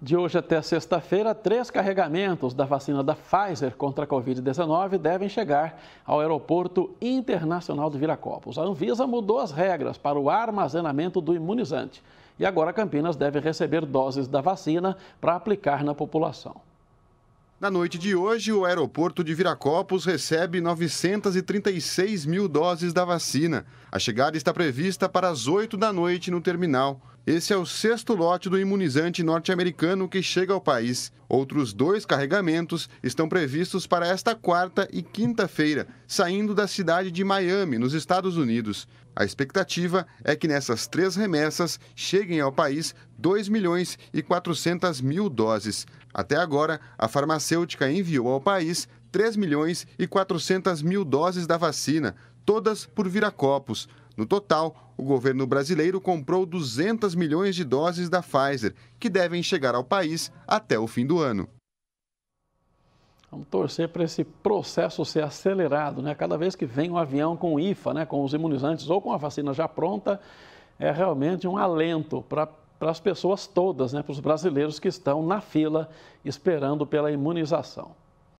De hoje até sexta-feira, três carregamentos da vacina da Pfizer contra a Covid-19 devem chegar ao Aeroporto Internacional de Viracopos. A Anvisa mudou as regras para o armazenamento do imunizante e agora Campinas deve receber doses da vacina para aplicar na população. Na noite de hoje, o aeroporto de Viracopos recebe 936 mil doses da vacina. A chegada está prevista para as 8 da noite no terminal. Esse é o sexto lote do imunizante norte-americano que chega ao país. Outros dois carregamentos estão previstos para esta quarta e quinta-feira, saindo da cidade de Miami, nos Estados Unidos. A expectativa é que nessas três remessas cheguem ao país 2 milhões e 400 mil doses. Até agora, a farmacêutica enviou ao país 3 milhões e 400 mil doses da vacina, todas por Viracopos. No total, o governo brasileiro comprou 200 milhões de doses da Pfizer, que devem chegar ao país até o fim do ano. Vamos torcer para esse processo ser acelerado, né? Cada vez que vem um avião com IFA, né, com os imunizantes ou com a vacina já pronta, é realmente um alento para as pessoas todas, né, para os brasileiros que estão na fila esperando pela imunização.